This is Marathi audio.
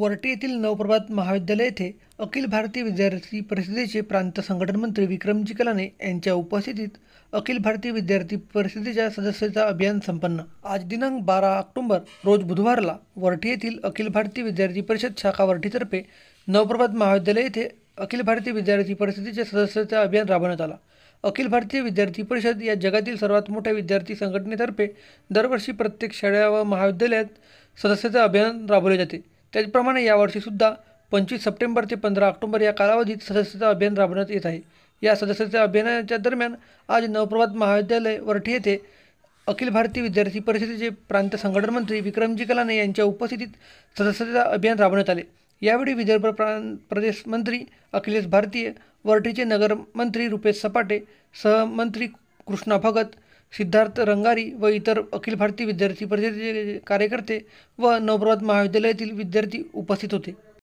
वर्टे येथील नवप्रभात महाविद्यालय येथे अखिल भारतीय विद्यार्थी परिषदेचे प्रांत संघटन मंत्री विक्रमजी कलाने यांच्या उपस्थितीत अखिल भारतीय विद्यार्थी परिषदेच्या सदस्यता अभियान संपन्न आज दिनांक बारा ऑक्टोंबर रोज बुधवारला वर्ठे येथील अखिल भारतीय विद्यार्थी परिषद शाखा वर्ठीतर्फे नवप्रभात महाविद्यालय येथे अखिल भारतीय विद्यार्थी परिषदेच्या सदस्यता अभियान राबवण्यात आला अखिल भारतीय विद्यार्थी परिषद या जगातील सर्वात मोठ्या विद्यार्थी संघटनेतर्फे दरवर्षी प्रत्येक शाळा व महाविद्यालयात सदस्यता अभियान राबवले जाते त्याचप्रमाणे यावर्षीसुद्धा पंचवीस सप्टेंबर ते पंधरा ऑक्टोबर या कालावधीत सदस्यता अभियान राबवण्यात येत आहे या सदस्यता अभियानाच्या दरम्यान आज नवप्रभात महाविद्यालय वर्ठी येथे अखिल भारतीय विद्यार्थी परिषदेचे प्रांत संघटन मंत्री विक्रमजी कलाने यांच्या उपस्थितीत सदस्यता अभियान राबवण्यात आले यावेळी विदर्भ प्रां प्रदेश मंत्री अखिलेश भारतीय वर्ठीचे नगरमंत्री रुपेश सपाटे सहमंत्री कृष्णा भगत सिद्धार्थ रंगारी व इतर अखिल भारतीय विद्यार्थी परिषदेचे कार्यकर्ते व नवप्रभात महाविद्यालयातील विद्यार्थी उपस्थित होते